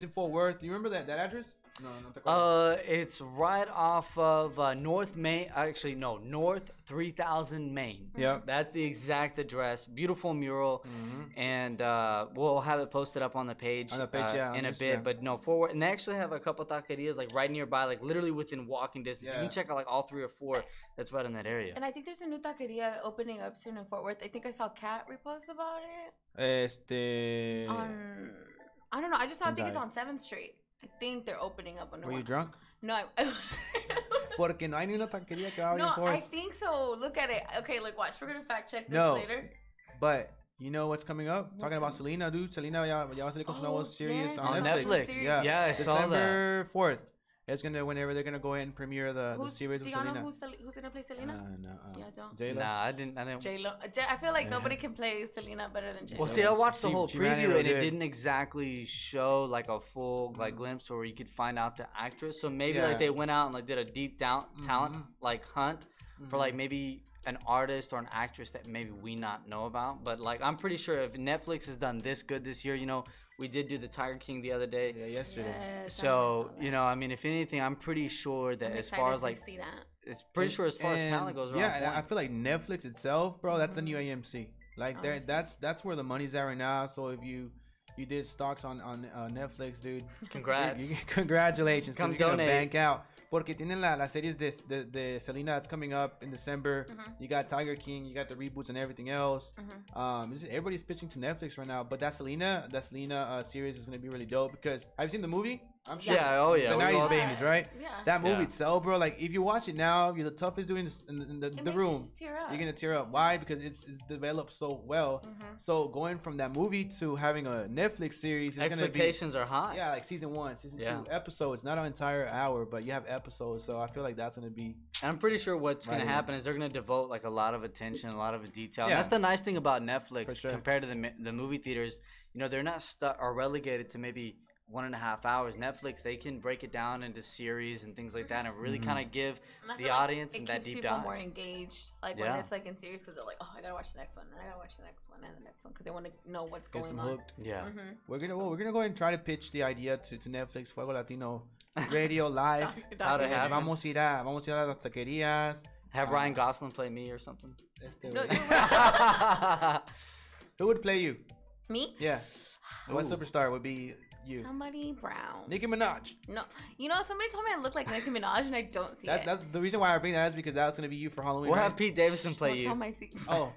in Fort Worth. Do you remember that that address? No, no. Te uh, it's right off of uh, North Main. Actually, no, North Three Thousand Main. Mm-hmm. Yeah, that's the exact address. Beautiful mural, mm -hmm. and uh, we'll have it posted up on the page, on the page uh, yeah, in a bit. But no, Fort Worth, and they actually have a couple taquerias like right nearby, like literally within walking distance. Yeah. You can check out like all three or four that's right in that area. And I think there's a new taqueria opening up soon in Fort Worth. I think I saw Kat repost about it. Este. On I don't know. I just don't think it's on Seventh Street. I think they're opening up a new Were one. you drunk? No. I, Porque no hay ni una que no, I think so. Look at it. Okay, look, watch. We're gonna fact check this no, later. but you know what's coming up? What's Talking about Selena, dude. Selena, ya, ya va a salir con su nuevo oh, series yes, on, on Netflix. Netflix. Yeah, yeah I December saw that. December fourth. It's gonna whenever they're gonna go ahead and premiere the, the series. Do y'all know who's, who's gonna play Selena? Uh, no, uh, yeah, I don't. J-Lo. Nah, I didn't. I didn't. J Lo. I feel like yeah. nobody can play Selena better than J Well, see, I watched the whole she, preview she and it didn't exactly show like a full like mm-hmm. glimpse or you could find out the actress. So maybe yeah. like they went out and like did a deep down mm-hmm. talent mm-hmm. like hunt mm-hmm. for like mm-hmm. maybe an artist or an actress that maybe we not know about. But like I'm pretty sure if Netflix has done this good this year, you know we did do the Tiger King the other day. Yeah, yesterday. Yes, so you know, I mean, if anything, I'm pretty sure that I'm as far as like, it's pretty sure as far and, as talent goes. Yeah, and I feel like Netflix itself, bro, that's mm-hmm. the new mm-hmm. AMC. Like oh, there, that's that's where the money's at right now. So if you you did stocks on on uh, Netflix, dude, congrats, you, you, congratulations, come donate, bank out. Porque tienen la, las series de, de, de, Selena that's coming up in December. You got Tiger King, you got the reboots and everything else. um, everybody's pitching to Netflix right now. But that Selena, that Selena uh, series is going to be really dope because I've seen the movie. I'm sure. Yeah. Oh yeah. The '90s babies, right? Yeah. That movie yeah. itself, bro. Like, if you watch it now, you're the toughest dude in the, in the, in the room. You are gonna tear up. Why? Because it's, it's developed so well. Mm-hmm. So going from that movie to having a Netflix series, expectations be, are high. Yeah, like season one, season yeah. two, episodes. Not an entire hour, but you have episodes. So I feel like that's gonna be. And I'm pretty sure what's right gonna happen is they're gonna devote like a lot of attention, a lot of detail. Yeah. That's the nice thing about Netflix sure. compared to the the movie theaters. You know, they're not stuck or relegated to maybe one and a half hours. Netflix, they can break it down into series and things like that, and really mm-hmm. kind of give the like audience and that deep dive. more engaged, like yeah. when it's like in series, because they're like, oh, I gotta watch the next one, and I gotta watch the next one, and the next one, because they want to know what's Gets going on. Yeah, mm-hmm. we're gonna well, we're gonna go ahead and try to pitch the idea to, to Netflix, Fuego Latino Radio Live. How to have vamos ir a vamos ir a las taquerías. Have um, Ryan Gosling play me or something. No, Who would play you? Me? Yeah. Ooh. What superstar would be you. Somebody brown. Nicki Minaj. No, you know somebody told me I look like Nicki Minaj and I don't see that, it. That's the reason why I bring that is because that's gonna be you for Halloween. We'll right? have Pete Davidson Shh, play you. Tell my secret. Oh.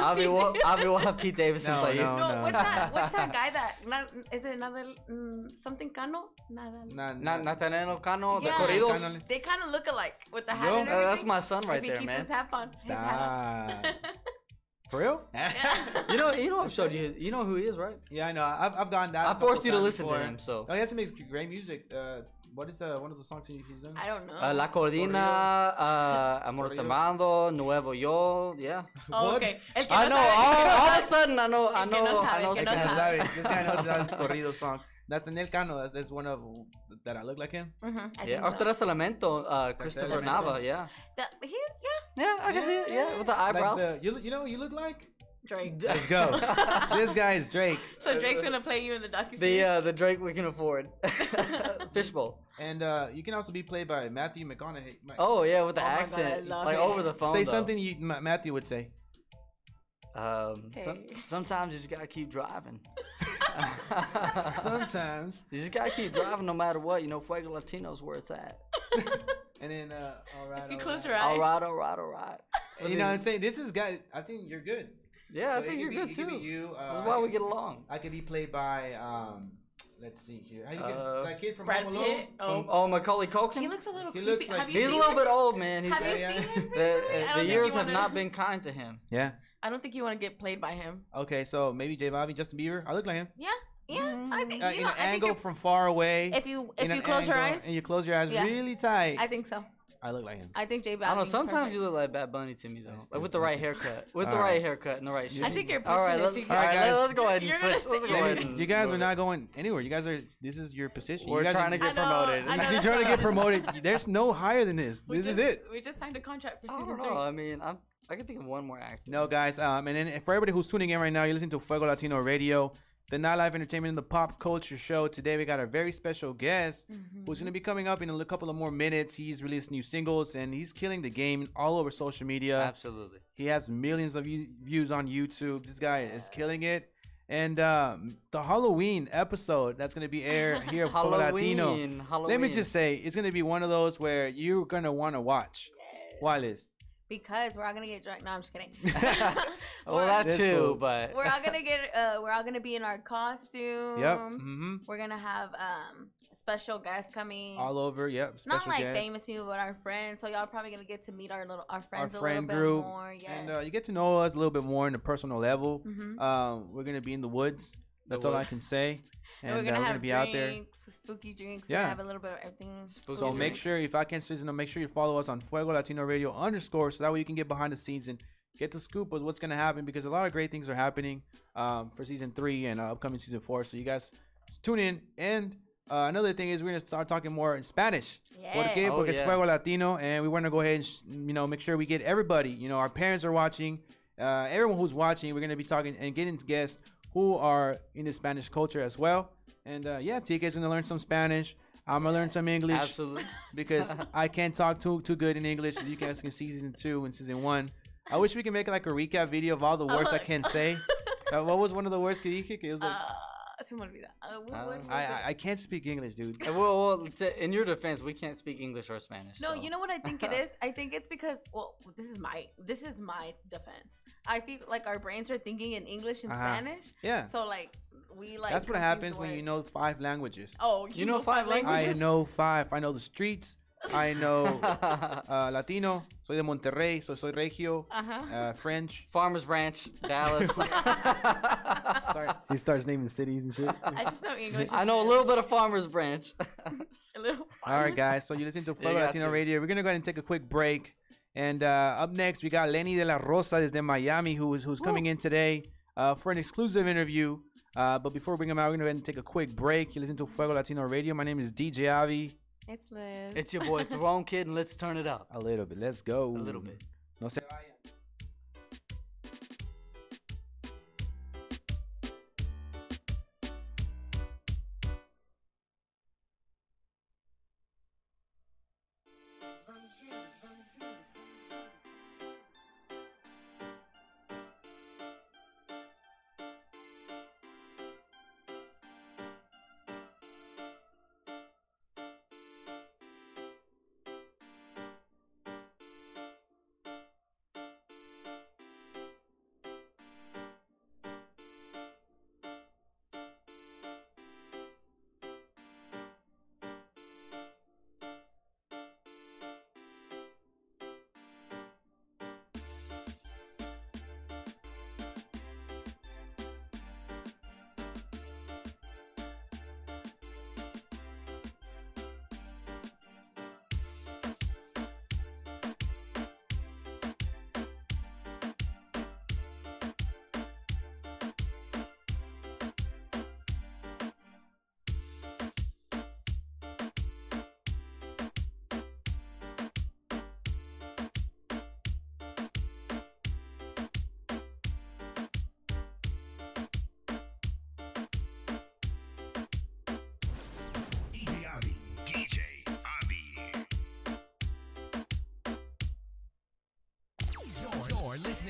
I'll be we'll, I'll be we'll have Pete Davidson no, play no, you. No, no, what's that? What's that guy that? Not, is it another mm, something Cano? Nada. Nah, not Nathaniel Cano. Yeah. The corridos. They kind of look alike with the hat. Yo, uh, that's my son right if there, man. He keeps man. his hat on. Stop. For real? you know, you know, I've showed you. You know who he is, right? Yeah, I know. I've, I've gotten that. I forced you to listen before. to him. So. Oh, he has to make great music. Uh, what is the one of the songs he's done? I don't know. Uh, La Cordina, uh, Amor Tamando, Nuevo Yo. Yeah. Oh, okay. El que I know. Sabe. All, all of a sudden, I know. I know. I know. This guy knows his corrido song. That's Nathaniel Cano. That's, that's one of that I look like him? Mm-hmm, yeah, or so. uh, Christopher Nava, yeah. The, he, yeah. Yeah, I can yeah, see it. Yeah, with the eyebrows. Like the, you, you know, you look like Drake. Let's go. this guy is Drake. So Drake's gonna play you in the docu. The uh, the Drake we can afford. Fishbowl. And uh, you can also be played by Matthew McConaughey. My- oh yeah, with the oh accent, God, like it. over the phone. Say though. something you, M- Matthew would say. Um, hey. some, sometimes you just gotta keep driving. sometimes you just gotta keep driving, no matter what. You know, Fuego Latino's where it's at. and then, uh, all right, if you all close right. your eyes, all right, all right, all right. you then, know what I'm saying? This is guys. I think you're good. Yeah, so I think you're be, good too. You, uh, That's why we get along. I could be played by. Um, let's see here. How you get uh, that kid from Brad Home Alone? Pitt. Oh. From, oh, Macaulay Culkin. He looks a little. He looks like, he's a little him? bit old, man. He's have you yeah. seen him uh, recently? Uh, the, the years have not been kind to him. Yeah. I don't think you want to get played by him. Okay, so maybe J Bobby, Justin Bieber. I look like him. Yeah. Yeah, mm-hmm. I think, uh, you know, an I angle think from far away. If you if you close angle, your eyes and you close your eyes yeah. really tight. I think so. I look like him. I think Jay Balvin. I don't know. Sometimes you look like Bad Bunny to me though, like with the right haircut, with the right. right haircut and the right shoes. I think you're pushing all right, it. Let's, all right, guys, let's go ahead and switch. Let's go ahead. you guys are not going anywhere. You guys are. This is your position. We're you trying are, to get know, promoted. You're trying to get promoted. There's no higher than this. We this just, is it. We just signed a contract for I season three. I mean, I'm. I can think of one more actor. No, guys. Um, and then for everybody who's tuning in right now, you're listening to Fuego Latino Radio the Nightlife Entertainment and the Pop Culture Show. Today we got a very special guest mm-hmm. who's going to be coming up in a couple of more minutes. He's released new singles and he's killing the game all over social media. Absolutely. He has millions of views on YouTube. This guy is killing it. And um, the Halloween episode that's going to be aired here at Halloween, Latino. Halloween. Let me just say, it's going to be one of those where you're going to want to watch. Yeah. Wallace, because we're all gonna get drunk. No, I'm just kidding. well, that too, but we're all gonna get. Uh, we're all gonna be in our costumes. Yep. Mm-hmm. We're gonna have um, special guests coming all over. Yep. Not like guests. famous people, but our friends. So y'all probably gonna get to meet our little our friends our friend a little group. bit more. Yes. And uh, you get to know us a little bit more on a personal level. Mm-hmm. Um, we're gonna be in the woods. That's the all woods. I can say. And, and uh, we're, gonna, uh, we're gonna be drinks. out there spooky drinks. Yeah. We have a little bit of everything. Spooky so drinks. make sure, if I can't you know, make sure you follow us on Fuego Latino Radio underscore, so that way you can get behind the scenes and get the scoop of what's gonna happen because a lot of great things are happening um, for season three and uh, upcoming season four. So you guys tune in. And uh, another thing is we're gonna start talking more in Spanish. Yeah. ¿Por Oh, Porque yeah. Fuego Latino, and we want to go ahead and sh- you know make sure we get everybody. You know, our parents are watching. Uh, everyone who's watching, we're gonna be talking and getting guests who are in the Spanish culture as well. And uh, yeah, is gonna learn some Spanish. I'm gonna learn some English. Absolutely. Because I can't talk too too good in English, as you guys ask in season two and season one. I wish we could make like a recap video of all the words I oh, can't say. uh, what was one of the words que dije? Que was like. Uh, se me olvida. Uh, I, I can't speak English, dude. well, well to, in your defense, we can't speak English or Spanish. No, so. you know what I think it is. I think it's because well, this is my this is my defense. I feel like our brains are thinking in English and uh-huh. Spanish. Yeah. So like we like. That's what happens when you know five languages. Oh, you, you know, know, five languages. I know five. I know the streets. I know uh, Latino, soy de Monterrey, soy, soy regio, uh-huh. uh, French. Farmers Ranch, Dallas. Start- He starts naming cities and shit. I just know English. I know a little bit of Farmers Branch. A little. All right, guys. So you listen to Fuego Latino to. Radio. We're gonna go ahead and take a quick break. And uh, up next, we got Lenny de la Rosa desde Miami, who is who's coming in today uh, for an exclusive interview. Uh, but before we bring him out, we're gonna go ahead and take a quick break. You listen to Fuego Latino Radio. My name is DJ Avi. It's Liz. It's your boy Throne Kid, and let's turn it up. A little bit. Let's go. A little bit. No se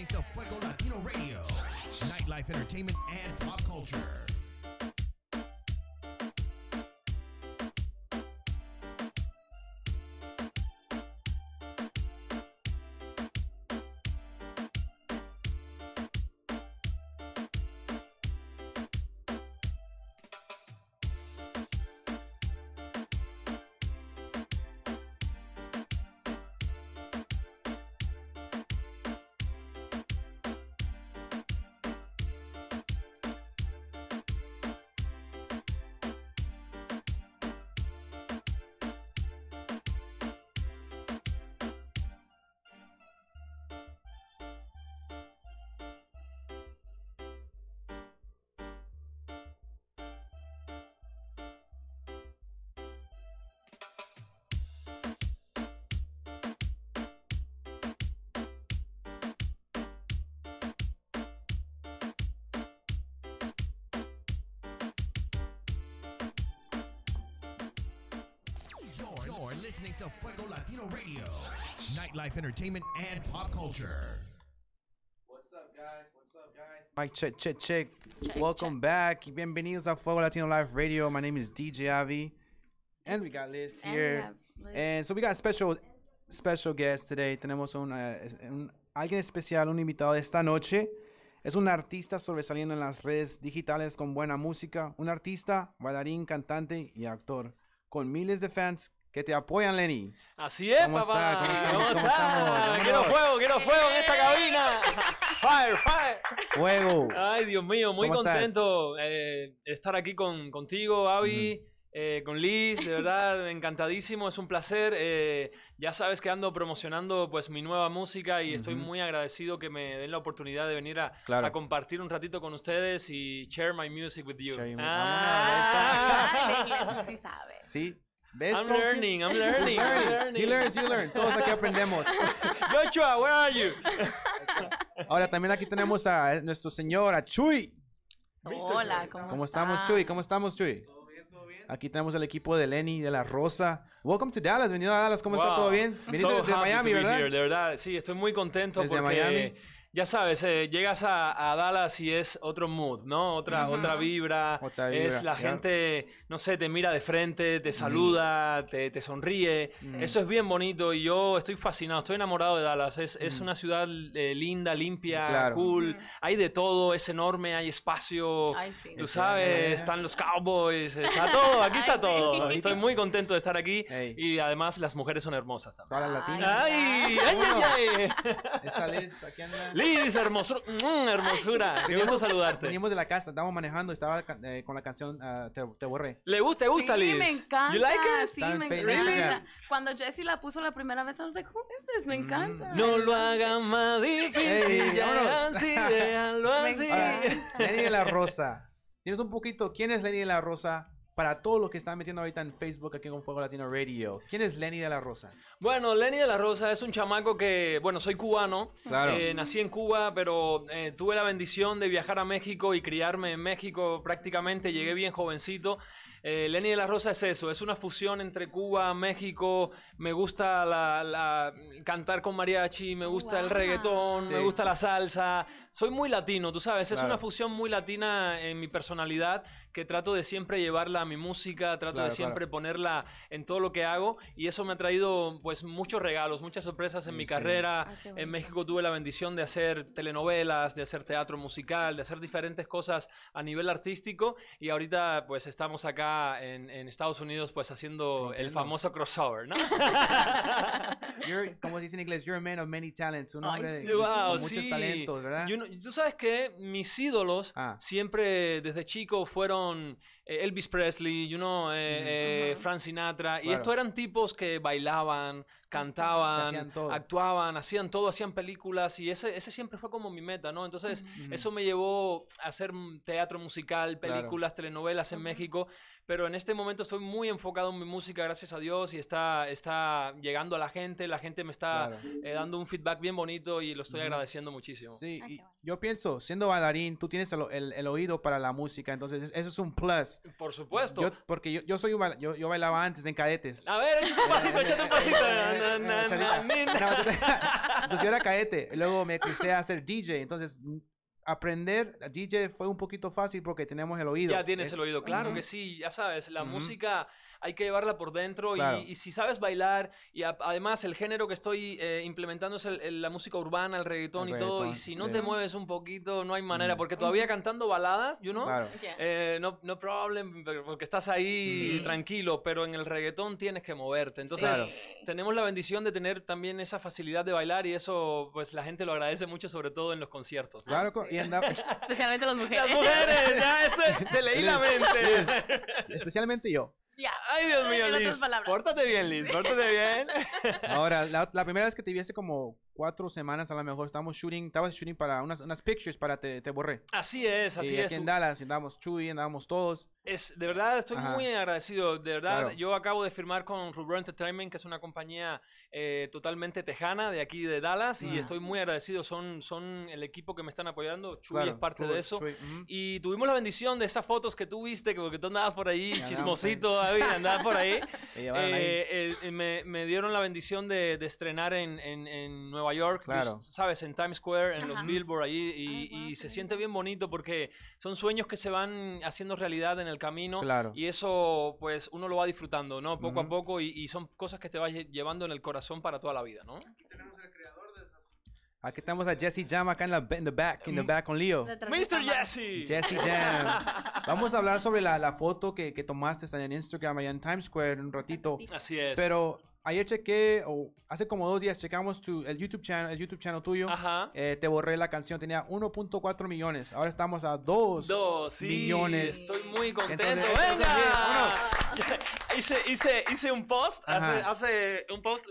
listening to Fuego Latino Radio, nightlife entertainment and pop culture. listening to Fuego Latino Radio, nightlife entertainment and pop culture. What's up, guys? What's up, guys? Mike, check, check, check. Welcome back. Bienvenidos a Fuego Latino Live Radio. My name is DJ Avi, and we got Liz here. And, so we got special, special guest today. Tenemos un, eh, un alguien especial, un invitado esta noche. Es un artista sobresaliendo en las redes digitales con buena música, un artista, bailarín, cantante y actor, con miles de fans que te apoyan, Lenny. Así es, papá. Está? ¿Cómo está? ¿Cómo, Quiero fuego, quiero fuego en esta cabina. Fire, fire. Fuego. Ay, Dios mío, muy contento de eh, estar aquí con, contigo, Avi. Eh, con Liz, de verdad, encantadísimo, es un placer. Eh, ya sabes que ando promocionando pues mi nueva música y estoy muy agradecido que me den la oportunidad de venir a, compartir un ratito con ustedes y share my music with you. Ah, ah, sí sabe. Sí, I'm learning, I'm learning, I'm learning. He learns, you Todos aquí aprendemos. Joshua, where are you? Ahora también aquí tenemos a eh, nuestro señor, a Chuy. Hola, ¿cómo, estamos, Chuy? ¿Cómo estamos, Chuy? Todo bien, todo bien. Aquí tenemos el equipo de Lenny, de La Rosa. Welcome to Dallas, venido a Dallas, ¿cómo está? ¿Todo bien? Viniste desde Miami, ¿verdad? de verdad, sí, estoy muy contento desde porque... Miami ya sabes, eh, llegas a, Dallas y es otro mood, ¿no? Otra, otra, vibra, Es la gente, no sé, te mira de frente, te saluda, te, sonríe. Eso es bien bonito y yo estoy fascinado, estoy enamorado de Dallas. Es, es una ciudad eh, linda, limpia, mm, cool. Hay de todo, es enorme, hay espacio. Tú sabes, están los cowboys, está todo, aquí está todo. Estoy muy contento de estar aquí y además las mujeres son hermosas también. ¡Ay! ¡Ay, ay, lista, aquí anda. Liz, mm, hermosura. mmm, hermosura. Qué gusto saludarte. Venimos de la casa, estábamos manejando y estaba eh, con la canción ah, te, borré. ¿Le gusta? ¿Te gusta, sí, me encanta. Sí, me encanta. Cuando Jesse la puso la primera vez, I was like, es is Me mm. encanta. No lo hagan más difícil. ya así, déjalo así. Lenny de la Rosa. Tienes un poquito. ¿Quién es Lenny de la Rosa? para todos los que están metiendo ahorita en Facebook aquí con Fuego Latino Radio. ¿Quién es Lenny de la Rosa? Bueno, Lenny de la Rosa es un chamaco que, bueno, soy cubano. Eh, nací en Cuba, pero eh, tuve la bendición de viajar a México y criarme en México prácticamente. Llegué bien jovencito. Eh, Lenny de la Rosa es eso, es una fusión entre Cuba, México, me gusta la, cantar con mariachi, me gusta el reggaetón, me gusta la salsa, soy muy latino, tú sabes, es una fusión muy latina en mi personalidad que trato de siempre llevarla a mi música, trato de siempre ponerla en todo lo que hago y eso me ha traído pues muchos regalos, muchas sorpresas en mi carrera. Ah, en México tuve la bendición de hacer telenovelas, de hacer teatro musical, de hacer diferentes cosas a nivel artístico y ahorita pues estamos acá en, en Estados Unidos, pues haciendo el famoso crossover, ¿no? you're, como se dice en inglés, you're a man of many talents, un hombre de con muchos talentos, ¿verdad? Tú sabes que mis ídolos ah. siempre desde chico fueron eh, Elvis Presley, you know, eh, eh Frank Sinatra, y estos eran tipos que bailaban, cantaban, actuaban, hacían todo, hacían películas y ese, ese siempre fue como mi meta, ¿no? Entonces, eso me llevó a hacer teatro musical, películas, telenovelas en México, pero en este momento estoy muy enfocado en mi música, gracias a Dios, y está, está llegando a la gente, la gente me está eh, dando un feedback bien bonito y lo estoy agradeciendo muchísimo. Sí, yo pienso, siendo bailarín, tú tienes el, el, oído para la música, entonces eso es un plus. Por supuesto. porque yo, yo soy yo, yo, bailaba antes en cadetes. A ver, échate un pasito, échate un pasito. Entonces eh, pues yo era caete, luego me crucé a hacer DJ, entonces mm, aprender a DJ fue un poquito fácil porque tenemos el oído. Ya tienes el oído, claro que sí, ya sabes, la música hay que llevarla por dentro y, si sabes bailar y además el género que estoy eh, implementando es la música urbana, el reggaetón, y todo, y si no te mueves un poquito no hay manera, mm. porque todavía cantando baladas, yo eh, no, no problem, porque estás ahí tranquilo, pero en el reggaetón tienes que moverte. Entonces tenemos la bendición de tener también esa facilidad de bailar y eso pues la gente lo agradece mucho, sobre todo en los conciertos. Claro, y pues, especialmente las mujeres. Las mujeres, ya eso te leí la mente. especialmente yo. Ya. Ay, Dios eh, mío, Liz. Pórtate bien, Liz. Pórtate bien. Ahora, la, la primera vez que te viese como cuatro semanas a lo mejor estamos shooting, estabas shooting para unas, unas pictures para Te, te Borré. Así es, así es. es. Aquí en Dallas andamos Chuy, andábamos todos. Es, de verdad estoy muy agradecido, de verdad yo acabo de firmar con Rubro Entertainment, que es una compañía eh, totalmente tejana de aquí de Dallas y estoy muy agradecido, son, son el equipo que me están apoyando, Chuy es parte de eso. Y tuvimos la bendición de esas fotos que tú viste, porque tú andabas por ahí, chismosito, andabas por ahí. Eh, eh, me, me, dieron la bendición de, estrenar en, en, en Nueva York, claro. sabes, en Times Square, en los Billboard allí, y, y se siente bien bonito porque son sueños que se van haciendo realidad en el camino claro. y eso pues uno lo va disfrutando, ¿no? Poco a poco y, son cosas que te vas llevando en el corazón para toda la vida, ¿no? Aquí tenemos al creador de Aquí a Jesse Jam acá en la the back, in the back con Leo. Mr. Jesse. Jesse Jam. Vamos a hablar sobre la, foto que, tomaste allá en Instagram, allá en Times Square, un ratito. Así es. Pero ayer chequé, o hace como dos días checamos tu, el YouTube channel, el YouTube channel tuyo. Eh, te borré la canción, tenía 1.4 millones. Ahora estamos a 2, millones. estoy muy contento. ¡Venga! hice, hice, hice un post, hace, un post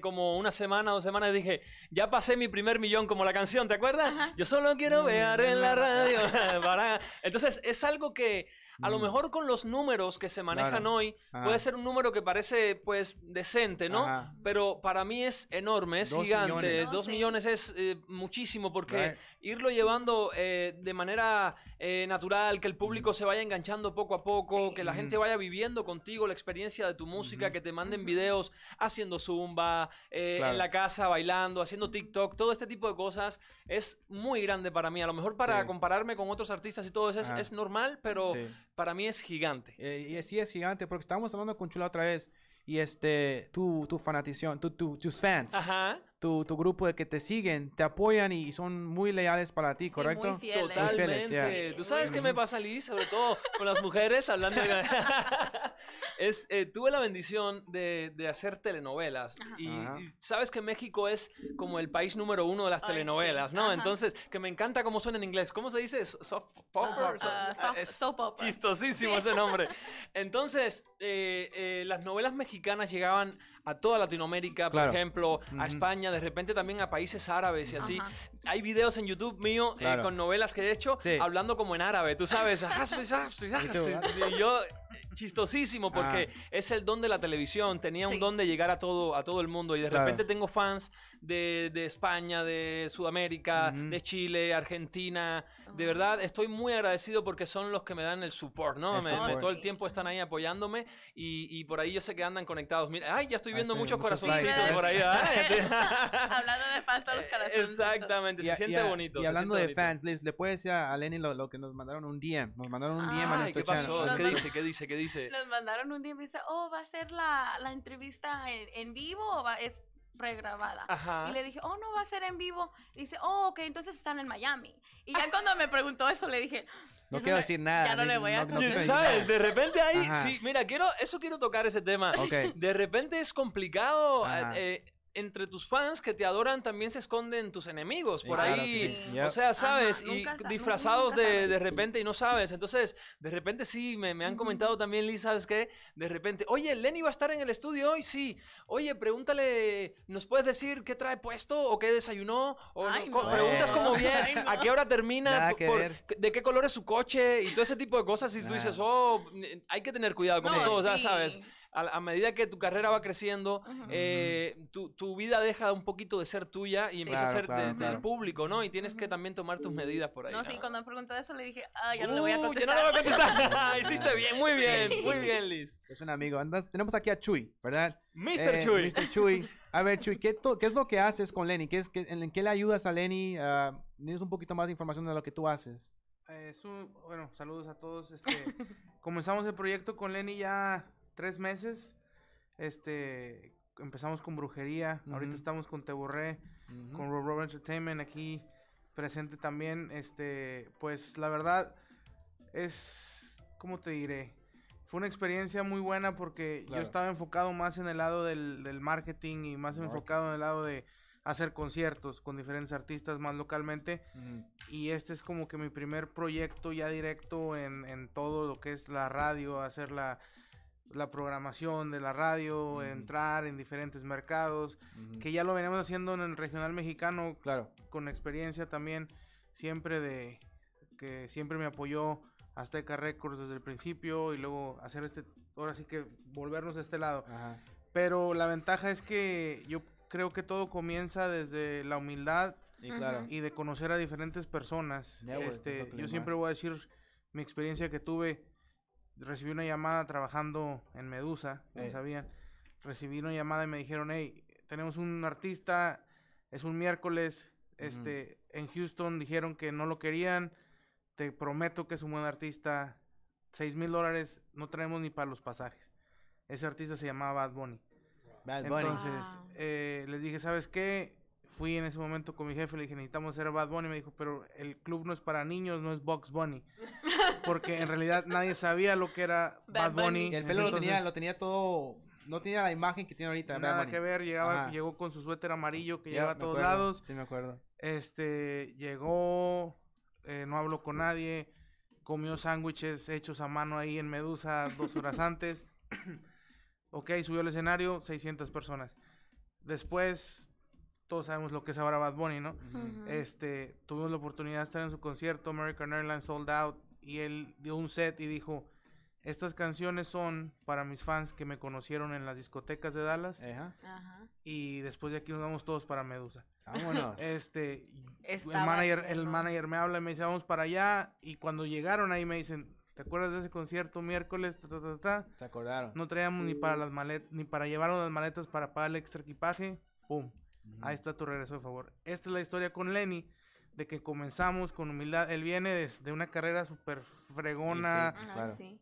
como una semana, dos semanas, dije, ya pasé mi primer millón como la canción, ¿te acuerdas? Yo solo quiero mm, ver en la mm, mm. radio. Entonces, es algo que a lo mm. mejor con los números que se manejan hoy, ah. puede ser un número que parece pues decente, ¿no? Pero para mí es enorme, es gigante. Dos millones es eh, muchísimo porque irlo llevando eh, de manera eh, natural, que el público mm. se vaya enganchando poco a poco, que la gente vaya viviendo contigo la experiencia de tu música, que te manden videos haciendo zumba, en la casa bailando, haciendo TikTok, todo este tipo de cosas es muy grande para mí. A lo mejor para compararme con otros artistas y todo eso es, es normal, pero para mí es gigante. Eh, y sí es gigante, porque estábamos hablando con Chula otra vez. Y este, tu, tu fanatición, tu, tus fans. Ajá tu, tu grupo de que te siguen, te apoyan y son muy leales para ti, ¿correcto? Sí, muy Totalmente. Tú sabes qué me pasa, Liz, sobre todo con las mujeres, hablando de... es, eh, tuve la bendición de, de hacer telenovelas y, sabes que México es como el país número uno de las telenovelas, ¿no? Entonces, que me encanta cómo suena en inglés. ¿Cómo se dice? Soft pop ah, chistosísimo ese nombre. Entonces, eh, eh, las novelas mexicanas llegaban a toda Latinoamérica, por ejemplo, a España, de repente también a países árabes y así. Hay videos en YouTube mío eh, con novelas que he hecho hablando como en árabe, tú sabes. y yo chistosísimo ah. porque es el don de la televisión. Tenía un don de llegar a todo, a todo el mundo. Y de repente tengo fans de, de, España, de Sudamérica, de Chile, Argentina. De ah. verdad, estoy muy agradecido porque son los que me dan el support, ¿no? todo el tiempo están ahí apoyándome y, y, por ahí yo sé que andan conectados. Mira, ay, ya estoy viendo muchos, corazoncitos por ahí. hablando de fans, todos los eh, corazoncitos. Exactamente, se siente bonito. Y hablando de fans, ¿le decir a Lenny lo, que nos mandaron un DM? Nos mandaron un DM a nuestro ¿qué pasó? ¿Qué dice? ¿Qué dice? ¿Qué dice? dice. Nos mandaron un día y me dice, oh, va a ser la, la entrevista en, vivo o es pregrabada. Y le dije, oh, no va a ser en vivo. dice, oh, ok, entonces están en Miami. Y ya cuando me preguntó eso, le dije, no, quiero decir nada. Ya no le voy a no, no ¿Sabes? De repente ahí, sí, mira, quiero, eso quiero tocar ese tema. De repente es complicado. Eh, entre tus fans que te adoran también se esconden tus enemigos por ahí. O sea, sabes, y disfrazados de, repente y no sabes. Entonces, de repente sí, me, han comentado también, Liz, ¿sabes qué? De repente, oye, Lenny va a estar en el estudio hoy, sí. Oye, pregúntale, ¿nos puedes decir qué trae puesto o qué desayunó? preguntas como bien, ¿a qué hora termina? ¿De qué color es su coche? Y todo ese tipo de cosas. Y tú dices, oh, hay que tener cuidado como todos ya sabes. A, medida que tu carrera va creciendo, eh, tú tu vida deja un poquito de ser tuya y empieza a ser del público, ¿no? Y tienes que también tomar tus medidas por ahí. No, sí, cuando me preguntó eso le dije, ah, ya no le voy a contestar. Ya no le voy a contestar. Hiciste bien, muy bien, muy bien, Liz. Es un amigo. tenemos aquí a Chuy, ¿verdad? Mr. Eh, Chuy. Mr. Chuy. A ver, Chuy, ¿qué, es lo que haces con Lenny? ¿Qué ¿En qué le ayudas a Lenny? Uh, un poquito más de información de lo que tú haces? Eh, bueno, saludos a todos. Este, comenzamos el proyecto con Lenny ya tres meses. Este, empezamos con brujería, ahorita estamos con Teborré, con Rob Entertainment aquí presente también. Este, pues la verdad es, ¿cómo te diré? Fue una experiencia muy buena porque yo estaba enfocado más en el lado del, marketing y más enfocado en el lado de hacer conciertos con diferentes artistas más localmente. Y este es como que mi primer proyecto ya directo en, en todo lo que es la radio, hacer la, la programación de la radio, entrar en diferentes mercados, que ya lo veníamos haciendo en el regional mexicano, claro, con experiencia también siempre de que siempre me apoyó Azteca Records desde el principio y luego hacer este, ahora sí que volvernos a este lado. Pero la ventaja es que yo creo que todo comienza desde la humildad y, de conocer a diferentes personas. este, yo siempre voy a decir mi experiencia que tuve recibí una llamada trabajando en Medusa, no sabían. Recibí una llamada y me dijeron, hey, tenemos un artista, es un miércoles, este, en Houston dijeron que no lo querían, te prometo que es un buen artista, seis mil dólares, no traemos ni para los pasajes. Ese artista se llamaba Bad Bunny. Bad Bunny. Entonces, ah. eh, les dije, ¿sabes qué? fui en ese momento con mi jefe, le dije, necesitamos hacer Bad Bunny. Me dijo, pero el club no es para niños, no es Box Bunny. Porque en realidad nadie sabía lo que era Bad, Bunny. el pelo lo, tenía, lo tenía todo... No tenía la imagen que tiene ahorita. Nada que ver, llegó con su suéter amarillo que llevaba a todos lados. Sí, me acuerdo. Este, llegó, eh, no habló con nadie, comió sándwiches hechos a mano ahí en Medusa dos horas antes. ok, subió al escenario, 600 personas. Después todos sabemos lo que es ahora Bad Bunny, ¿no? Este, tuvimos la oportunidad de estar en su concierto, American Airlines Sold Out, y él dio un set y dijo, estas canciones son para mis fans que me conocieron en las discotecas de Dallas. Ajá. Y después de aquí nos vamos todos para Medusa. Vámonos. Este, el manager, el manager me habla y me dice, vamos para allá. Y cuando llegaron ahí me dicen, ¿te acuerdas de ese concierto miércoles? Ta, Se acordaron. No traíamos ni para las maletas, ni para llevar las maletas para pagar el extra equipaje. ¡Pum! Ahí está tu regreso de favor. Esta es la historia con Lenny, de que comenzamos con humildad. Él viene de, una carrera súper fregona,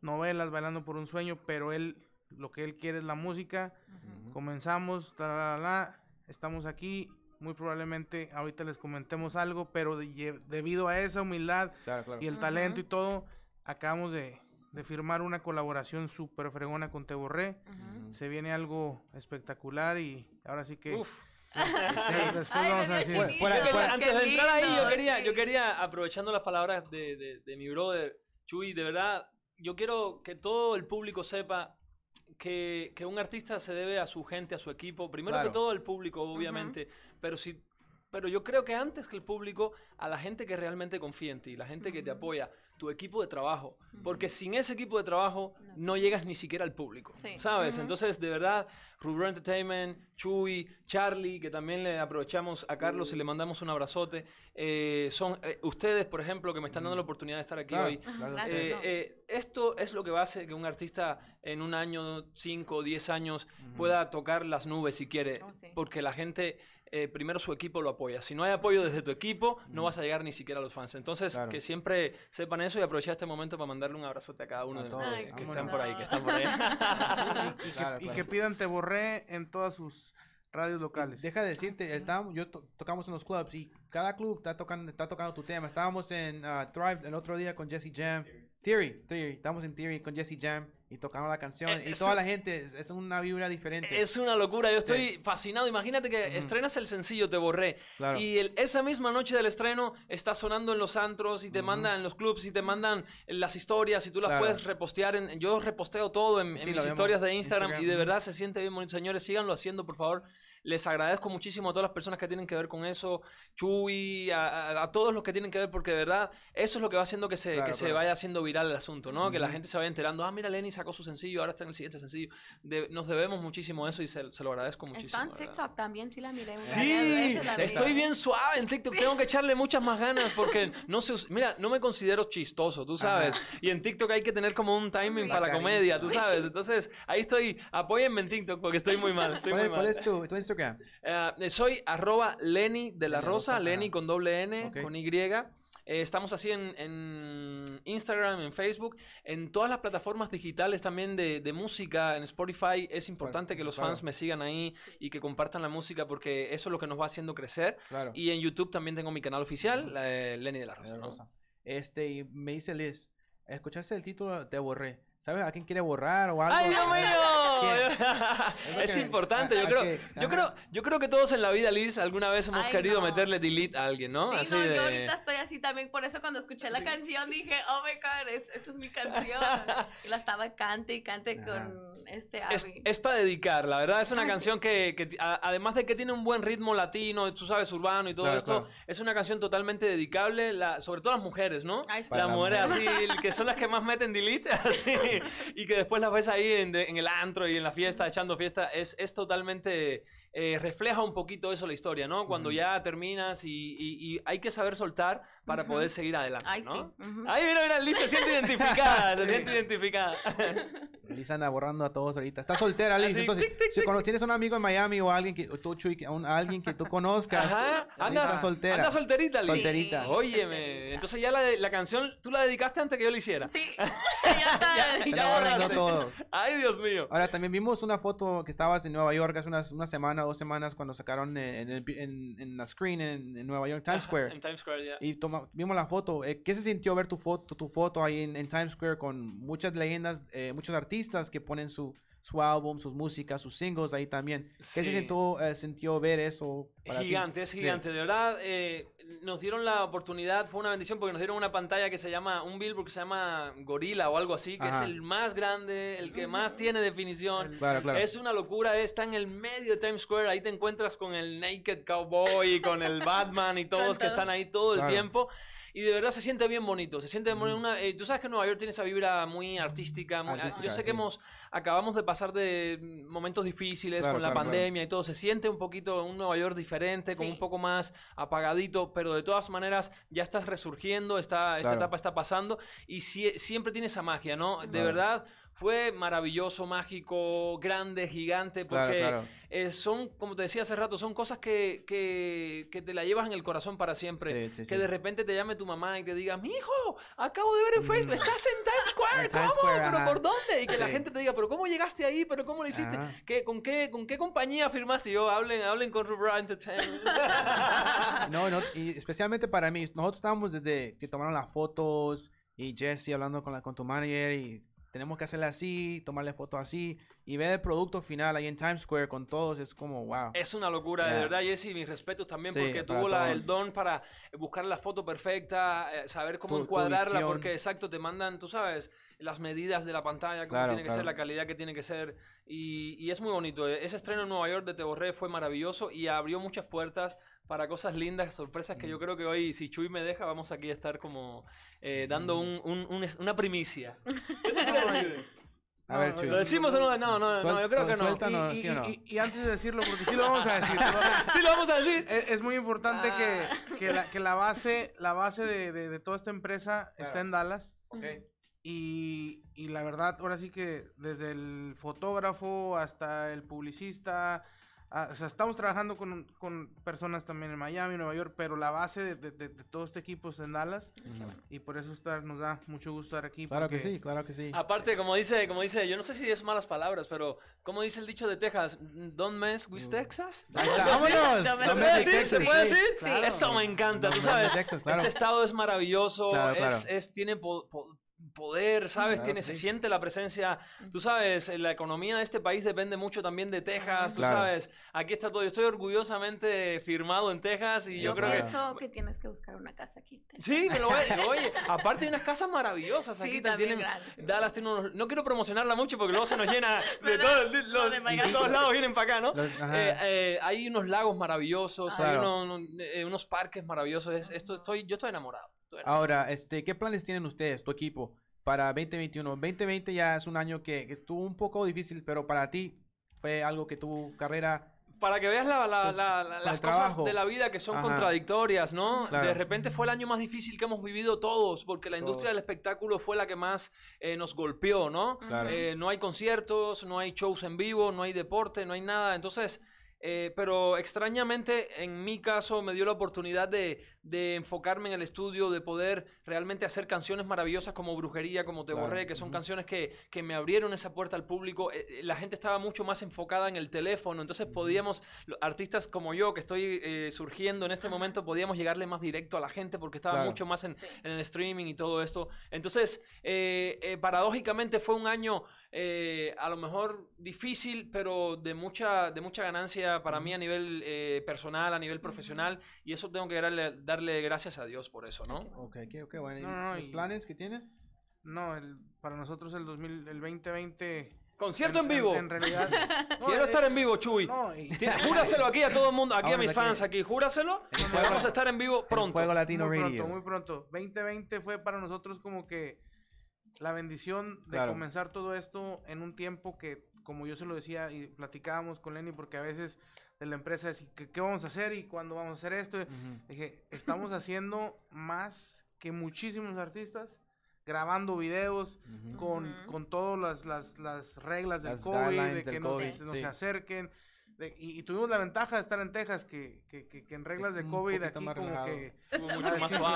novelas, bailando por un sueño, pero él, lo que él quiere es la música. Comenzamos, estamos aquí. Muy probablemente ahorita les comentemos algo, pero debido a esa humildad y el talento y todo, acabamos de, firmar una colaboración súper fregona con Teborré. Se viene algo espectacular y ahora sí que antes de entrar ahí, yo quería, yo quería aprovechando las palabras de, mi brother, Chuy, de verdad, yo quiero que todo el público sepa que, que, un artista se debe a su gente, a su equipo, primero que todo el público, obviamente, pero si pero yo creo que antes que el público, a la gente que realmente confía en ti, la gente que te apoya, tu equipo de trabajo, porque sin ese equipo de trabajo no, llegas ni siquiera al público, ¿sabes? Entonces, de verdad, Rubro Entertainment, Chuy, Charlie, que también le aprovechamos a Carlos y le mandamos un abrazote, eh, son eh, ustedes, por ejemplo, que me están dando la oportunidad de estar aquí hoy. Eh, esto es lo que va a hacer que un artista en un año, cinco, diez años pueda tocar las nubes si quiere, oh, porque la gente eh, primero su equipo lo apoya. Si no hay apoyo desde tu equipo, no mm. vas a llegar ni siquiera a los fans. Entonces, que siempre sepan eso y aprovechar este momento para mandarle un abrazote a cada uno de todos. que, están por ahí, que están por ahí, y, que, pidan Te Borré en todas sus radios locales. Deja de decirte, estábamos, yo tocamos en los clubs y cada club está tocando, está tocando tu tema. Estábamos en uh, el otro día con Jesse Jam. Theory, Theory, estamos en Theory con Jesse Jam y tocamos la canción eh, y toda la gente, es, una vibra diferente. Es una locura, yo estoy fascinado. Imagínate que estrenas el sencillo Te Borré y esa misma noche del estreno está sonando en los antros y te mandan en los clubs y te mandan las historias y tú las puedes repostear. En, yo reposteo todo en, mis historias de Instagram, y de verdad se siente bien bonito. Señores, síganlo haciendo, por favor. Les agradezco muchísimo a todas las personas que tienen que ver con eso, Chuy, a, todos los que tienen que ver, porque de verdad eso es lo que va haciendo que se, que se vaya haciendo viral el asunto, ¿no? Que la gente se vaya enterando, ah, mira, Lenny sacó su sencillo, ahora está en el siguiente sencillo. nos debemos muchísimo eso y se, lo agradezco muchísimo. Está en TikTok también, sí la miré. Sí, estoy bien suave en TikTok, tengo que echarle muchas más ganas porque no sé, mira, no me considero chistoso, tú sabes. Y en TikTok hay que tener como un timing para la comedia, tú sabes. Entonces, ahí estoy, apóyenme en TikTok porque estoy muy mal. Estoy ¿Cuál, muy ¿cuál es tu, eh, soy arroba Lenny de la Rosa, Lenny con doble N, con Y. Eh, estamos así en, Instagram, en Facebook, en todas las plataformas digitales también de, música, en Spotify. Es importante que los fans me sigan ahí y que compartan la música porque eso es lo que nos va haciendo crecer. Y en YouTube también tengo mi canal oficial, Lenny de la Rosa. Este, me dice Liz, escuchaste el título, te borré. ¿Sabes? ¿A quién quiere borrar o algo? ¡Ay, Dios mío! es importante, ah, yo creo, yo creo, yo creo que todos en la vida, Liz, alguna vez hemos querido meterle delete a alguien, ¿no? Sí, no, yo ahorita estoy así también, por eso cuando escuché la canción dije, oh my god, es, esta es mi canción. y la estaba cante y cante con este es, es, para dedicar, la verdad, es una canción que, además de que tiene un buen ritmo latino, tú sabes, urbano y todo esto, es una canción totalmente dedicable, la, sobre todo las mujeres, ¿no? Las mujeres así, que son las que más meten delete, así. y que después la ves ahí en, el antro y en la fiesta, echando fiesta, es, es totalmente eh, refleja un poquito eso la historia, ¿no? Cuando ya terminas y, hay que saber soltar para poder seguir adelante, Ay, Sí. Ahí mira, mira, ¡Lisa se siente identificada, se siente identificada. Lisa anda borrando a todos ahorita. Está soltera, Liz. Entonces, si cuando tienes un amigo en Miami o alguien que tú, alguien que tú conozcas, Anda, soltera. Anda solterita, Liz. Solterita. Óyeme. Entonces ya la, la, canción tú la dedicaste antes que yo la hiciera. Sí. ya está. todo. Ay, Dios mío. Ahora también vimos una foto que estabas en Nueva York hace unas, semanas dos semanas cuando sacaron eh, en, la screen en, Nueva York, Times Square. Y toma, vimos la foto. Eh, ¿Qué se sintió ver tu foto, tu foto ahí en, Times Square con muchas leyendas, eh, muchos artistas que ponen su, su álbum, sus músicas, sus singles ahí también? ¿Qué se sintió, ver eso? Para gigante, es gigante. De verdad, eh, nos dieron la oportunidad, fue una bendición porque nos dieron una pantalla que se llama, un billboard que se llama Gorila o algo así, que es el más grande, el que más mm. tiene definición. Es una locura, está en el medio de Times Square, ahí te encuentras con el Naked Cowboy, con el Batman y todos que están ahí todo el tiempo. Y de verdad se siente bien bonito. Se siente una, eh, Tú sabes que Nueva York tiene esa vibra muy artística. Ah, yo sé que hemos, acabamos de pasar de momentos difíciles con la pandemia y todo. Se siente un poquito un Nueva York diferente, con un poco más apagadito, pero de todas maneras ya estás resurgiendo, esta etapa está pasando y siempre tiene esa magia, ¿no? De verdad fue maravilloso, mágico, grande, gigante, porque eh, son, como te decía hace rato, son cosas que, te la llevas en el corazón para siempre. que de repente te llame tu mamá y te diga, mi hijo, acabo de ver en mm. Facebook, estás en Times Square, ¿cómo? ¿Pero por dónde? Y que la gente te diga, ¿pero cómo llegaste ahí? ¿Pero cómo lo hiciste? con, qué, ¿Con qué compañía firmaste? yo, hablen, hablen con Rubra Entertainment. no, no, y especialmente para mí, nosotros estábamos desde que tomaron las fotos y Jesse hablando con, la, con tu manager y tenemos que hacerle así, tomarle fotos así y ver el producto final ahí en Times Square con todos es como wow. Es una locura, de verdad, Jesse, mis respetos también porque tuvo el don para buscar la foto perfecta, eh, saber cómo encuadrarla, porque exacto, te mandan, tú sabes, las medidas de la pantalla, cómo tiene que ser, la calidad que tiene que ser. Y, es muy bonito. E, ese estreno en Nueva York de Borré fue maravilloso y abrió muchas puertas para cosas lindas, sorpresas que yo mm. creo que hoy, si Chuy me deja, vamos aquí a estar como eh, dando una primicia. A ver, Chuy. ¿Lo decimos o no? No, no, no yo creo que no. Y, antes de decirlo, porque sí lo vamos a decir. sí lo vamos a decir. Es, muy importante ah. que, la, base, la base de, toda esta empresa está en Dallas. Okay. Y, la verdad, ahora sí que desde el fotógrafo hasta el publicista, ah, estamos trabajando con, con, personas también en Miami, Nueva York, pero la base de, de, de, todo este equipo es en Dallas. Y por eso estar, nos da mucho gusto estar aquí. Claro que sí, claro que sí. Aparte, como dice, como dice, yo no sé si es malas palabras, pero como dice el dicho de Texas, Don't mess with mm. Texas. ¡Vámonos! ¿Se puede decir? ¿Se puede decir? Eso me encanta, tú sabes. Este estado es maravilloso, es, tiene poder, ¿sabes? Tiene, Se siente la presencia. Mm. Tú sabes, la economía de este país depende mucho también de Texas, tú sabes. Aquí está todo. Yo estoy orgullosamente firmado en Texas y yo, creo que... pienso que tienes que buscar una casa aquí. Sí, me lo a... oye. Aparte hay unas casas maravillosas aquí. también tienen... Dallas tiene unos... No quiero promocionarla mucho porque luego se nos llena de, de, de, todos lados vienen para acá, ¿no? Eh, eh, hay unos lagos maravillosos, hay unos, eh, unos parques maravillosos. Esto, estoy, yo estoy enamorado. Ahora, este, ¿qué planes tienen ustedes, tu equipo? para 2021. 2020 ya es un año que, estuvo un poco difícil, pero para ti fue algo que tu carrera para que veas las cosas de la vida que son contradictorias, ¿no? De repente fue el año más difícil que hemos vivido todos, porque la industria del espectáculo fue la que más eh, nos golpeó, ¿no? Eh, no hay conciertos, no hay shows en vivo, no hay deporte, no hay nada. Entonces, eh, pero extrañamente en mi caso me dio la oportunidad de, de enfocarme en el estudio, de poder realmente hacer canciones maravillosas como Brujería, como Te Borré, que son canciones que, me abrieron esa puerta al público. Eh, eh, la gente estaba mucho más enfocada en el teléfono, entonces podíamos, artistas como yo que estoy eh, surgiendo en este momento, podíamos llegarle más directo a la gente porque estaba mucho más en, el streaming y todo esto. Entonces, paradójicamente fue un año a lo mejor difícil, pero de mucha, de mucha ganancia para mí a nivel personal, a nivel profesional, y eso tengo que darle darle gracias a Dios por eso, ¿no? Ok, ok, bueno. planes que tiene? No, para nosotros el, 2020... Concierto en, vivo. En, realidad. Quiero eh, estar en vivo, Chuy. aquí a todo el mundo, aquí ah, a mis fans, aquí. Júraselo. vamos a estar en vivo pronto. Juego Latino muy pronto, muy pronto. 2020 fue para nosotros como que la bendición de comenzar todo esto en un tiempo que, como yo se lo decía y platicábamos con Lenny, porque a veces de la empresa, así ¿qué, qué vamos a hacer y cuándo vamos a hacer esto. Dije, estamos haciendo más que muchísimos artistas grabando videos con, con todas las, las, reglas del COVID, de que no se acerquen. y, tuvimos la ventaja de estar en Texas, que, que, que, en reglas de COVID aquí como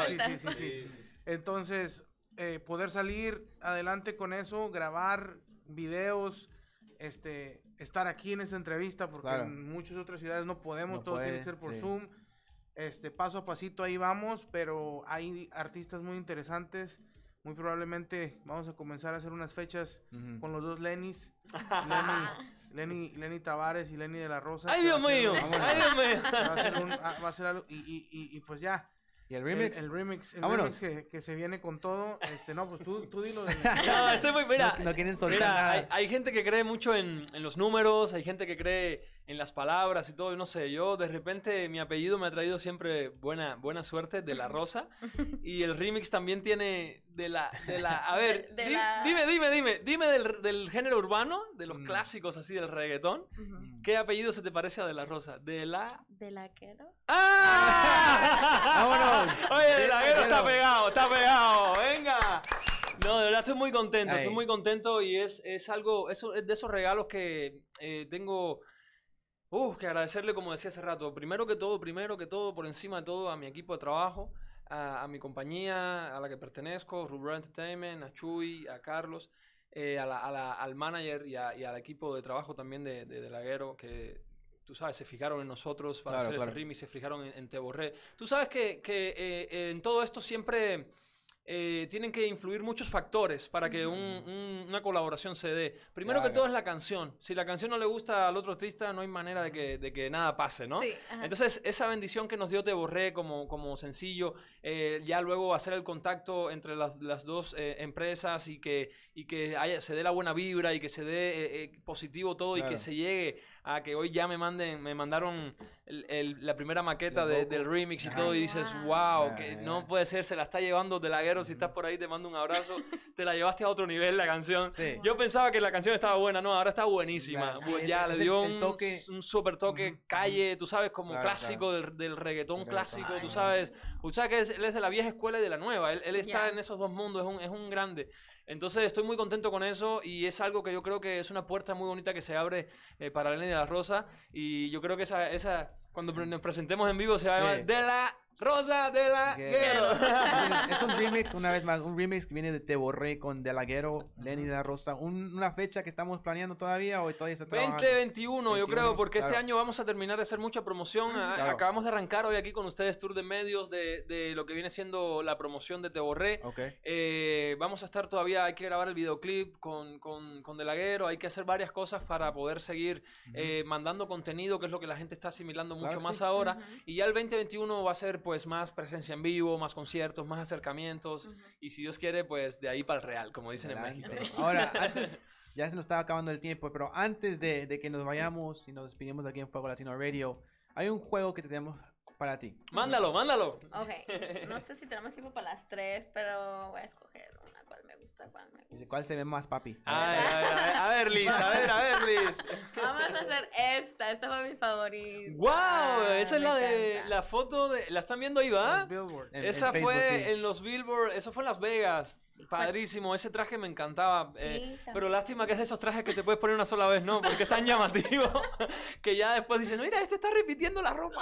sí, sí. Entonces, eh, poder salir adelante con eso, grabar videos, este, estar aquí en esta entrevista porque en muchas otras ciudades no podemos, todo tiene que ser por Zoom. Este, paso a pasito ahí vamos, pero hay artistas muy interesantes. Muy probablemente vamos a comenzar a hacer unas fechas con los dos Lenis. Lenny, Lenny, Tavares y Lenny de la Rosa. ¡Ay, Dios mío! ¡Ay, Dios mío! y pues ya ¿Y el remix? El, remix, el ah, remix que, se viene con todo. Este, no, pues tú, tú dilo. De... no, estoy muy, mira, no, quieren soltar Hay, gente que cree mucho en, los números, hay gente que cree en las palabras y todo. No sé, yo de repente mi apellido me ha traído siempre buena, buena suerte de la rosa. y el remix también tiene, de la, de la, a ver, dime, dime, dime, dime del, del género urbano, de los mm. clásicos así del reggaetón, mm. ¿qué apellido se te parece a De La Rosa? De la... De la Quero. ¡Ah! ¡Vámonos! Oye, De, la Quero está pegado, está pegado, venga. No, de verdad estoy muy contento, estoy muy contento y es, es algo, es, es de esos regalos que eh, tengo... Uf, que agradecerle, como decía hace rato, primero que todo, primero que todo, por encima de todo, a mi equipo de trabajo, a, mi compañía, a la que pertenezco, Rubro Entertainment, a Chuy, a Carlos, eh, a la, al manager y, al equipo de trabajo también de, de, Laguero, que tú sabes, se fijaron en nosotros para hacer este y se fijaron en, Teborré. Tú sabes que, que eh, en todo esto siempre eh, tienen que influir muchos factores para que mm. una colaboración se dé. Primero que todo es la canción. Si la canción no le gusta al otro artista, no hay manera de que, nada pase, ¿no? Entonces, esa bendición que nos dio Te Borré como, como sencillo, eh, ya luego hacer el contacto entre las, dos eh, empresas y que, y que se dé la buena vibra y que se dé positivo todo y que se llegue a que hoy ya me manden, me mandaron la primera maqueta del remix y todo y dices, wow, que no puede ser, se la está llevando de la guerra si estás por ahí, te mando un abrazo. te la llevaste a otro nivel la canción. Yo pensaba que la canción estaba buena, no, ahora está buenísima. ya le dio toque... un, super toque calle, tú sabes, como clásico Del, reggaetón clásico, tú sabes. Usted que él es de la vieja escuela y de la nueva, él, está en esos dos mundos, es un, es un grande. Entonces estoy muy contento con eso y es algo que yo creo que es una puerta muy bonita que se abre eh, para Elena de la Rosa y yo creo que esa, esa cuando nos presentemos en vivo se va a llamar de la Rosa de la Guerrero. Es un remix, una vez más, un remix que viene de Te con De la Lenny de la Rosa. una fecha que estamos planeando todavía o todavía está trabajando. 2021, yo creo, porque este año vamos a terminar de hacer mucha promoción. Ah, acabamos de arrancar hoy aquí con ustedes tour de medios de, lo que viene siendo la promoción de Te Borré. Eh, vamos a estar todavía, hay que grabar el videoclip con, con, De la hay que hacer varias cosas para poder seguir eh, mandando contenido, que es lo que la gente está asimilando mucho más ahora. Y ya el 2021 va a ser pues más presencia en vivo, más conciertos, más acercamientos y si Dios quiere, pues de ahí para el real, como dicen en México. Ahora, antes, ya se nos estaba acabando el tiempo, pero antes de, que nos vayamos y nos de aquí en Fuego Latino Radio, hay un juego que tenemos para ti. Mándalo, mándalo. Ok, no sé si tenemos tiempo para las tres, pero voy a escoger ¿cuál se ve más, papi? a ver, Liz, a ver, a ver, Liz. Vamos a hacer esta, esta fue mi favorita. ¡Wow! Ah, esa es la de la foto de. La están viendo ahí, ¿va? Esa fue en los Billboard, eso fue en Las Vegas. Padrísimo, ese traje me encantaba. Eh, pero lástima que es de esos trajes que te puedes poner una sola vez, ¿no? Porque es tan llamativo que ya después dicen, mira, este está repitiendo la ropa.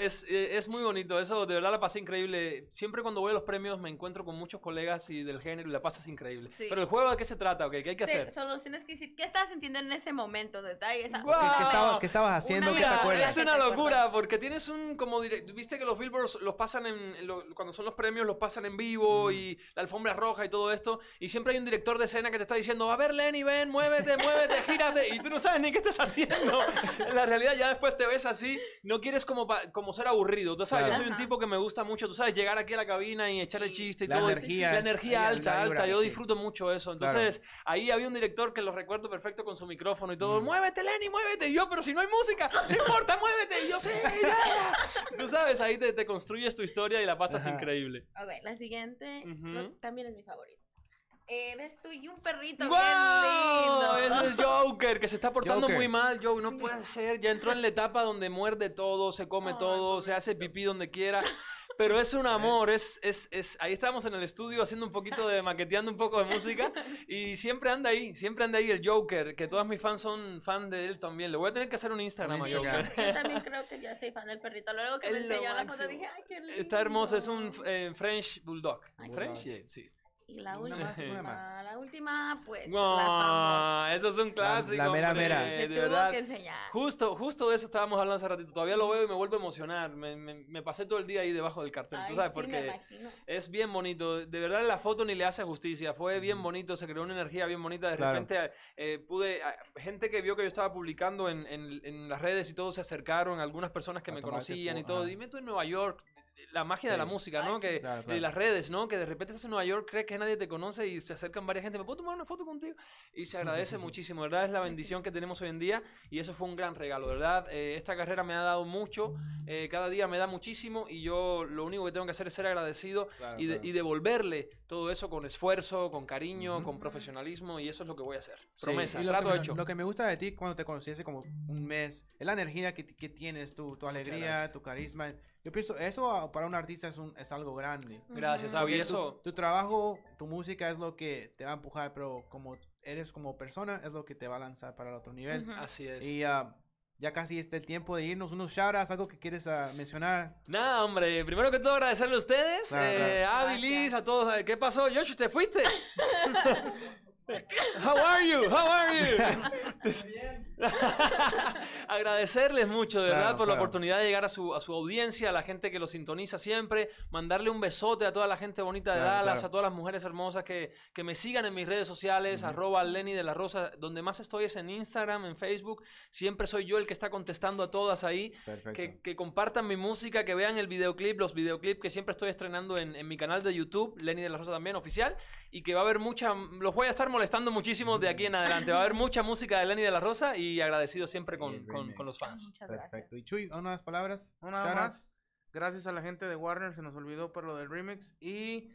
Es, eh, es muy bonito, eso de verdad la pasé increíble. Siempre cuando voy a los premios me encuentro con muchos colegas y del género y la pasas increíble increíble. Pero el juego de qué se trata, Okay, ¿qué hay que sí, hacer? Solo tienes que decir qué estabas sintiendo en ese momento, detalles. Wow. ¿Qué, estaba, estabas haciendo? Es una locura, porque tienes un como viste que los billboards los pasan en cuando son los premios los pasan en vivo mm. y la alfombra roja y todo esto y siempre hay un director de escena que te está diciendo, a ver Lenny, ven, muévete, muévete, gírate y tú no sabes ni qué estás haciendo. en la realidad ya después te ves así, no quieres como como ser aburrido, tú sabes, yo soy un tipo que me gusta mucho, tú sabes, llegar aquí a la cabina y echar el chiste y la energía, la energía alta, alta, yo disfruto mucho eso. Entonces, ahí había un director que lo recuerdo perfecto con su micrófono y todo. Mm. ¡Muévete, Lenny, muévete! yo, pero si no hay música, no importa, muévete. Y yo, sí, Tú sabes, ahí te, construyes tu historia y la pasas increíble. Ok, la siguiente también es mi favorita. Eres tú y un perrito bien lindo. Ese es Joker, que se está portando muy mal, Joe. No puede ser. Ya entró en la etapa donde muerde todo, se come todo, se hace pipí donde quiera. Pero es un amor, es, es, es, ahí estábamos en el estudio haciendo un poquito de maqueteando un poco de música y siempre anda ahí, siempre anda ahí el Joker, que todos mis fans son fan de él también. Le voy a tener que hacer un Instagram a Joker. Yo, también creo que yo soy fan del perrito. Luego que me enseñó la cosa dije, ay, qué lindo. Está hermoso, es un eh, French Bulldog. French, sí. Y la última, la última, pues. No, eso es un clásico. La, mera mera. de verdad. Justo, justo de eso estábamos hablando hace ratito. Todavía lo veo y me vuelvo a emocionar. Me, me, pasé todo el día ahí debajo del cartel, tú sabes, por porque es bien bonito. De verdad, la foto ni le hace justicia. Fue bien bonito, se creó una energía bien bonita. De repente eh, pude. Ah, gente que vio que yo estaba publicando en, en, las redes y todo se acercaron. Algunas personas que me conocían y todo. Dime tú en Nueva York, la magia de la música, ¿no? que, De las redes, ¿no? Que de repente estás en Nueva York, crees que nadie te conoce y se acercan varias gente, ¿me puedo tomar una foto contigo? Y se agradece muchísimo, ¿verdad? Es la bendición que tenemos hoy en día y eso fue un gran regalo, ¿verdad? Eh, esta carrera me ha dado mucho, eh, cada día me da muchísimo y yo lo único que tengo que hacer es ser agradecido y, devolverle todo eso con esfuerzo, con cariño, con profesionalismo y eso es lo que voy a hacer. Promesa, lo trato que, hecho. Lo que me gusta de ti cuando te conocí hace como un mes es la energía que, tienes tu alegría, tu carisma yo pienso, eso para un artista es, un, es algo grande. Gracias, Abby. eso... tu trabajo, tu música es lo que te va a empujar, pero como eres como persona, es lo que te va a lanzar para el otro nivel. Así es. Y ah, ya casi está el tiempo de irnos. Unos shoutouts, algo que quieres ah, mencionar. Nada, hombre. Primero que todo, agradecerle a ustedes. Eh, a Abilis, a todos. ¿Qué pasó, Josh? ¿Te fuiste? How are you? How are you? Bien. Agradecerles mucho, de verdad, por la oportunidad de llegar a su, a su, audiencia, a la gente que lo sintoniza siempre. Mandarle un besote a toda la gente bonita de Dallas, a todas las mujeres hermosas que, que, me sigan en mis redes sociales, arroba Lenny de la Rosa. Donde más estoy es en Instagram, en Facebook. Siempre soy yo el que está contestando a todas ahí. Que, que, compartan mi música, que vean el videoclip, los videoclips que siempre estoy estrenando en, en mi canal de YouTube, Lenny de la Rosa también, oficial y que va a haber mucha. Los voy a estar molestando muchísimo de aquí en adelante. Va a haber mucha música de Lenny de la Rosa y agradecido siempre con, con, los fans. Muchas gracias. Perfecto. Y Chuy, unas palabras. Una Gracias a la gente de Warner, se nos olvidó por lo del remix. Y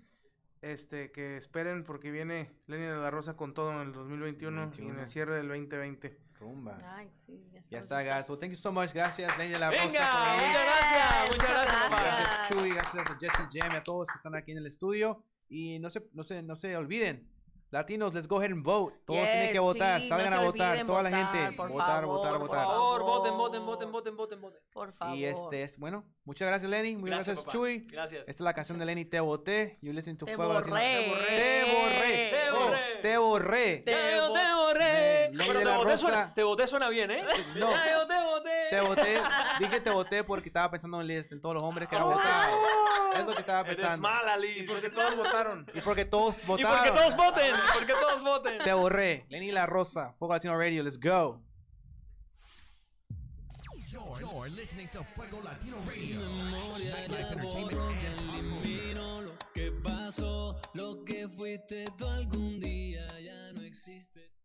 este que esperen porque viene Lenny de la Rosa con todo en el 2021 y en el cierre del 2020. Rumba. ya, está, guys. Well, thank you so much. Gracias, Lenny de la Rosa. muchas gracias. Muchas gracias. Gracias, Chuy. Gracias a Jesse Jam y a todos que están aquí en el estudio. Y no se, no se, no se olviden. Latinos, let's go ahead and vote. Todos tienen que votar. Salgan a votar. Toda la gente. votar, votar, votar. Por favor, voten, voten, voten, voten, voten, voten. Por favor. Y este es, bueno, muchas gracias, Lenny. Muchas gracias, Chuy. Gracias. Esta es la canción de Lenny, Te Voté. Te Fuego Te borré. Te borré. Te borré. Te, borré. te borré. te Pero te, borré. te suena, te voté suena bien, ¿eh? No. te voté. Te voté. Dije te voté porque estaba pensando en, todos los hombres que han ah. votaron. Es lo que estaba pensando. Eres mala, Liz. Y porque todos votaron. Y porque todos votaron. Y porque todos voten. porque todos voten. Te borré. Lenny La Rosa. Fuego Latino Radio. Let's go. You're, you're listening to Fuego Latino Radio. Nightlife Entertainment and Lo que pasó, lo que fuiste tú algún día ya no existe.